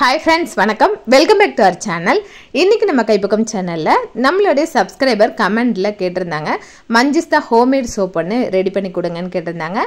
hi friends வணக்கம் welcome back to our channel இன்றைக்கி நம்ம கைப்பக்கம் சேனலில் நம்மளுடைய சப்ஸ்கிரைபர் கமெண்டில் கேட்டிருந்தாங்க மஞ்சிஸ்தா ஹோம்மேட் சோப் பண்ணு ரெடி பண்ணி கொடுங்கன்னு கேட்டிருந்தாங்க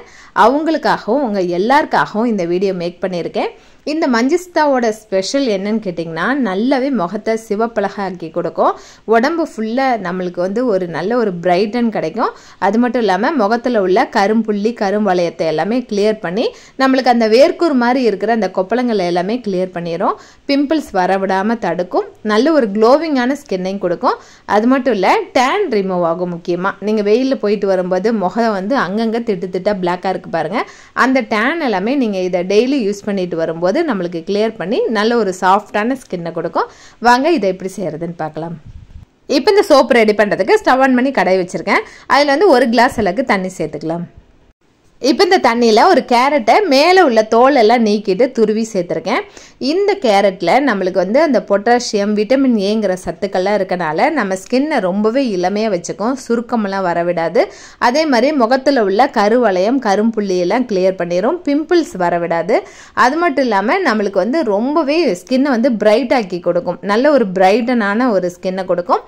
அவங்களுக்காகவும் உங்கள் எல்லாருக்காகவும் இந்த வீடியோ மேக் பண்ணியிருக்கேன் இந்த மஞ்சிஸ்தாவோட ஸ்பெஷல் என்னன்னு கேட்டிங்கன்னா நல்லாவே முகத்தை சிவப்பழகாக்கி ஆக்கி கொடுக்கும் உடம்பு ஃபுல்லாக நம்மளுக்கு வந்து ஒரு நல்ல ஒரு பிரைட்டன் கிடைக்கும் அது மட்டும் இல்லாமல் முகத்தில் உள்ள கரும்புள்ளி கரும்பளையத்தை எல்லாமே கிளியர் பண்ணி நம்மளுக்கு அந்த வேர்க்கூர் மாதிரி இருக்கிற அந்த கொப்பளங்களை எல்லாமே கிளியர் பண்ணிடும் பிம்பிள்ஸ் வரவிடாமல் தடுக்கும் நல்ல ஒரு க்ளோவிங்கான ஸ்கின்னையும் கொடுக்கும் அது மட்டும் இல்லை டேன் ரிமூவ் ஆகும் முக்கியமாக நீங்கள் வெயிலில் போயிட்டு வரும்போது முகம் வந்து அங்கங்கே திட்டு திட்டாக பிளாக்காக இருக்கு பாருங்கள் அந்த டேன் எல்லாமே நீங்கள் இதை டெய்லி யூஸ் பண்ணிட்டு வரும்போது நம்மளுக்கு கிளியர் பண்ணி நல்ல ஒரு சாஃப்டான ஸ்கின்னை கொடுக்கும் வாங்க இதை எப்படி செய்கிறதுன்னு பார்க்கலாம் இப்போ இந்த சோப்பு ரெடி பண்ணுறதுக்கு ஸ்டவ் ஆன் பண்ணி கடை வச்சுருக்கேன் அதில் வந்து ஒரு கிளாஸ் அளவுக்கு தண்ணி சேர்த்துக்கலாம் இப்போ இந்த தண்ணியில் ஒரு கேரட்டை மேலே உள்ள தோலெல்லாம் நீக்கிட்டு துருவி சேர்த்துருக்கேன் இந்த கேரட்டில் நம்மளுக்கு வந்து அந்த பொட்டாசியம் விட்டமின் ஏங்கிற சத்துக்கள்லாம் இருக்கனால நம்ம ஸ்கின்னை ரொம்பவே இளமையாக வச்சுக்கும் சுருக்கமெல்லாம் வரவிடாது அதே மாதிரி முகத்தில் உள்ள கருவளையம் கரும்புள்ளியெல்லாம் கிளியர் பண்ணிடும் பிம்பிள்ஸ் வரவிடாது அது மட்டும் இல்லாமல் நம்மளுக்கு வந்து ரொம்பவே ஸ்கின்னை வந்து பிரைட் ஆக்கி கொடுக்கும் நல்ல ஒரு பிரைட்டனான ஒரு ஸ்கின்னை கொடுக்கும்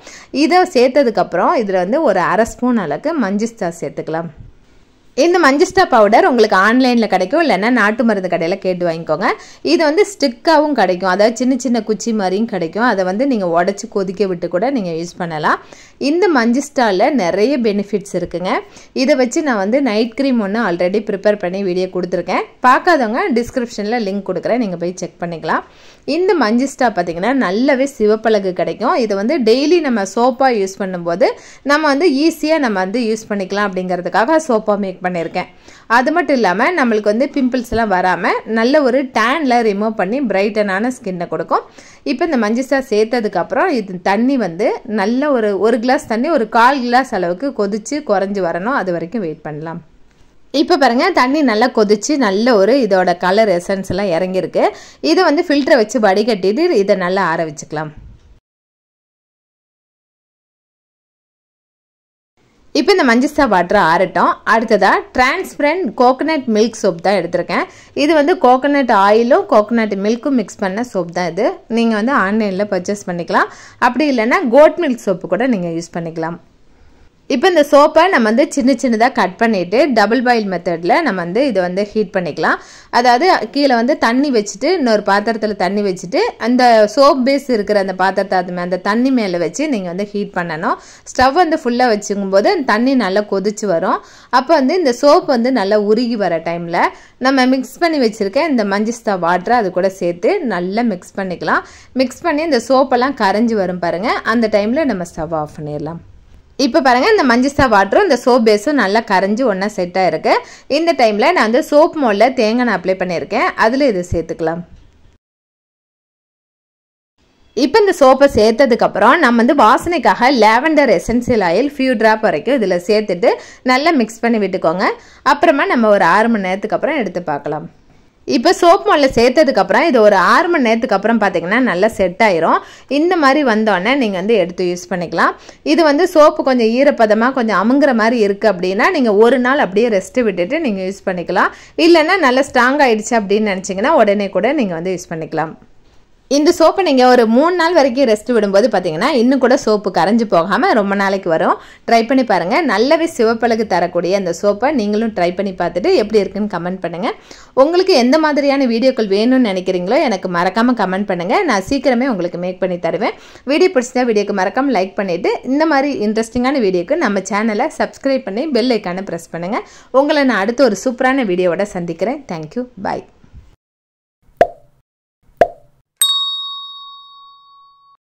இதை சேர்த்ததுக்கப்புறம் இதில் வந்து ஒரு அரை ஸ்பூன் அளவுக்கு மஞ்சிஸ்தா சேர்த்துக்கலாம் இந்த மஞ்சஸ்டா பவுடர் உங்களுக்கு ஆன்லைனில் கிடைக்கும் இல்லைன்னா நாட்டு மருந்து கடையில் கேட்டு வாங்கிக்கோங்க இது வந்து ஸ்டிக்காகவும் கிடைக்கும் அதாவது சின்ன சின்ன குச்சி மாதிரியும் கிடைக்கும் அதை வந்து நீங்கள் உடச்சி கொதிக்க விட்டு கூட நீங்கள் யூஸ் பண்ணலாம் இந்த ஸ்டாலில் நிறைய பெனிஃபிட்ஸ் இருக்குங்க இதை வச்சு நான் வந்து நைட் க்ரீம் ஒன்று ஆல்ரெடி ப்ரிப்பேர் பண்ணி வீடியோ கொடுத்துருக்கேன் பார்க்காதவங்க டிஸ்கிரிப்ஷனில் லிங்க் கொடுக்குறேன் நீங்கள் போய் செக் பண்ணிக்கலாம் இந்த ஸ்டா பார்த்திங்கன்னா நல்லாவே சிவப்பழகு கிடைக்கும் இதை வந்து டெய்லி நம்ம சோப்பாக யூஸ் பண்ணும்போது நம்ம வந்து ஈஸியாக நம்ம வந்து யூஸ் பண்ணிக்கலாம் அப்படிங்கிறதுக்காக சோப்பாக மேக் பண்ணியிருக்கேன் அது மட்டும் இல்லாமல் நம்மளுக்கு வந்து பிம்பிள்ஸ் எல்லாம் வராமல் நல்ல ஒரு டேனில் ரிமூவ் பண்ணி பிரைட்டனான ஸ்கின்னை கொடுக்கும் இப்போ இந்த ஸ்டா சேர்த்ததுக்கப்புறம் இது தண்ணி வந்து நல்ல ஒரு ஒரு கிளாஸ் கிளாஸ் தண்ணி ஒரு கால் கிளாஸ் அளவுக்கு கொதித்து குறைஞ்சி வரணும் அது வரைக்கும் வெயிட் பண்ணலாம் இப்போ பாருங்கள் தண்ணி நல்லா கொதித்து நல்ல ஒரு இதோட கலர் எசன்ஸ் எல்லாம் இறங்கியிருக்கு இதை வந்து ஃபில்டரை வச்சு வடிகட்டிட்டு இதை நல்லா ஆற வச்சுக்கலாம் இப்போ இந்த மஞ்சிஸ்தா வாட்டரை ஆறட்டும் அடுத்ததாக டிரான்ஸ்பரண்ட் கோகனட் மில்க் சோப் தான் எடுத்திருக்கேன் இது வந்து கோகனட் ஆயிலும் கோகனட் மில்க்கும் மிக்ஸ் பண்ண சோப் தான் இது நீங்கள் வந்து ஆன்லைனில் பர்ச்சேஸ் பண்ணிக்கலாம் அப்படி இல்லைன்னா கோட் மில்க் சோப்பு கூட நீங்கள் யூஸ் பண்ணிக்கலாம் இப்போ இந்த சோப்பை நம்ம வந்து சின்ன சின்னதாக கட் பண்ணிவிட்டு டபுள் பாயில் மெத்தடில் நம்ம வந்து இதை வந்து ஹீட் பண்ணிக்கலாம் அதாவது கீழே வந்து தண்ணி வச்சுட்டு இன்னொரு பாத்திரத்தில் தண்ணி வச்சுட்டு அந்த சோப் பேஸ் இருக்கிற அந்த பாத்திரத்தை அது அந்த தண்ணி மேலே வச்சு நீங்கள் வந்து ஹீட் பண்ணணும் ஸ்டவ் வந்து ஃபுல்லாக வச்சுக்கும்போது அந்த தண்ணி நல்லா கொதிச்சு வரும் அப்போ வந்து இந்த சோப் வந்து நல்லா உருகி வர டைமில் நம்ம மிக்ஸ் பண்ணி வச்சுருக்க இந்த மஞ்சிஸ்தா வாட்டரை அது கூட சேர்த்து நல்லா மிக்ஸ் பண்ணிக்கலாம் மிக்ஸ் பண்ணி இந்த சோப்பெல்லாம் கரைஞ்சி வரும் பாருங்கள் அந்த டைமில் நம்ம ஸ்டவ் ஆஃப் பண்ணிடலாம் இப்போ பாருங்கள் இந்த மஞ்சிஸ்தா வாட்டரும் இந்த சோப் பேஸும் நல்லா கரைஞ்சி ஒன்றா செட்டாக இருக்குது இந்த டைமில் நான் வந்து சோப் மோலில் தேங்காய் நான் அப்ளை பண்ணியிருக்கேன் அதில் இது சேர்த்துக்கலாம் இப்போ இந்த சோப்பை சேர்த்ததுக்கப்புறம் நம்ம வந்து வாசனைக்காக lavender essential oil few drop வரைக்கும் இதில் சேர்த்துட்டு நல்லா மிக்ஸ் பண்ணி விட்டுக்கோங்க அப்புறமா நம்ம ஒரு ஆறு மணி நேரத்துக்கு அப்புறம் எடுத்து பார்க்கலாம் இப்போ சோப் மாலில் சேர்த்ததுக்கப்புறம் இது ஒரு ஆறு மணி நேரத்துக்கு அப்புறம் பார்த்தீங்கன்னா நல்லா செட் ஆயிரும் இந்த மாதிரி வந்தோடனே நீங்கள் வந்து எடுத்து யூஸ் பண்ணிக்கலாம் இது வந்து சோப்பு கொஞ்சம் ஈரப்பதமாக கொஞ்சம் அமுங்குற மாதிரி இருக்குது அப்படின்னா நீங்கள் ஒரு நாள் அப்படியே ரெஸ்ட்டு விட்டுட்டு நீங்கள் யூஸ் பண்ணிக்கலாம் இல்லைன்னா நல்லா ஸ்ட்ராங் ஆகிடுச்சு அப்படின்னு நினச்சிங்கன்னா உடனே கூட நீங்கள் வந்து யூஸ் பண்ணிக்கலாம் இந்த சோப்பை நீங்கள் ஒரு மூணு நாள் வரைக்கும் ரெஸ்ட் விடும்போது பார்த்தீங்கன்னா இன்னும் கூட சோப்பு கரைஞ்சி போகாமல் ரொம்ப நாளைக்கு வரும் ட்ரை பண்ணி பாருங்கள் நல்லாவே சிவப்பழகு தரக்கூடிய அந்த சோப்பை நீங்களும் ட்ரை பண்ணி பார்த்துட்டு எப்படி இருக்குன்னு கமெண்ட் பண்ணுங்கள் உங்களுக்கு எந்த மாதிரியான வீடியோக்கள் வேணும்னு நினைக்கிறீங்களோ எனக்கு மறக்காமல் கமெண்ட் பண்ணுங்கள் நான் சீக்கிரமே உங்களுக்கு மேக் பண்ணி தருவேன் வீடியோ பிடிச்சா வீடியோக்கு மறக்காமல் லைக் பண்ணிவிட்டு இந்த மாதிரி இன்ட்ரெஸ்டிங்கான வீடியோக்கு நம்ம சேனலை சப்ஸ்கிரைப் பண்ணி பெல் ஐக்கானை ப்ரெஸ் பண்ணுங்கள் உங்களை நான் அடுத்து ஒரு சூப்பரான வீடியோவோட சந்திக்கிறேன் தேங்க்யூ பாய்